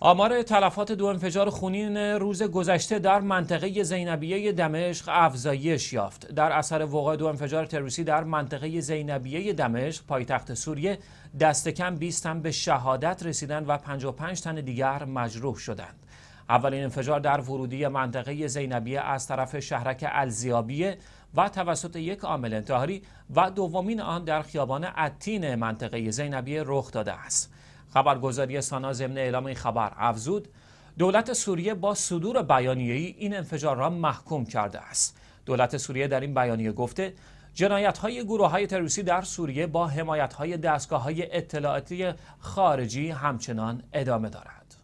آمار تلفات دو انفجار خونین روز گذشته در منطقه زینبیه دمشق افزایش یافت. در اثر وقوع دو انفجار تروریستی در منطقه زینبیه دمشق پایتخت سوریه دست کم 20 تن به شهادت رسیدند و 55 تن دیگر مجروح شدند. اولین انفجار در ورودی منطقه زینبیه از طرف شهرک الزیابیه و توسط یک عامل انتحاری و دومین آن در خیابان عتین منطقه زینبیه رخ داده است. خبرگزاری سانا ضمن اعلام این خبر افزود دولت سوریه با صدور ای این انفجار را محکوم کرده است دولت سوریه در این بیانیه گفته جنایت های گروه های تروریستی در سوریه با حمایت های دستگاه های اطلاعاتی خارجی همچنان ادامه دارد